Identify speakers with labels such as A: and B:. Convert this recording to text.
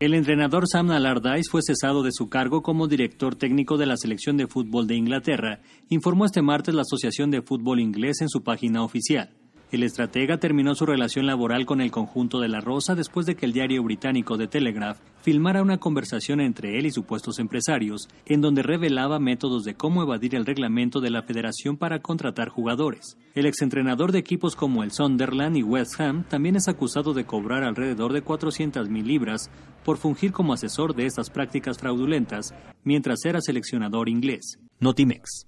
A: El entrenador Sam Allardyce fue cesado de su cargo como director técnico de la selección de fútbol de Inglaterra, informó este martes la Asociación de Fútbol Inglés en su página oficial. El estratega terminó su relación laboral con el conjunto de la Rosa después de que el diario británico The Telegraph filmara una conversación entre él y supuestos empresarios, en donde revelaba métodos de cómo evadir el reglamento de la federación para contratar jugadores. El exentrenador de equipos como el Sunderland y West Ham también es acusado de cobrar alrededor de mil libras por fungir como asesor de estas prácticas fraudulentas mientras era seleccionador inglés.
B: Notimex.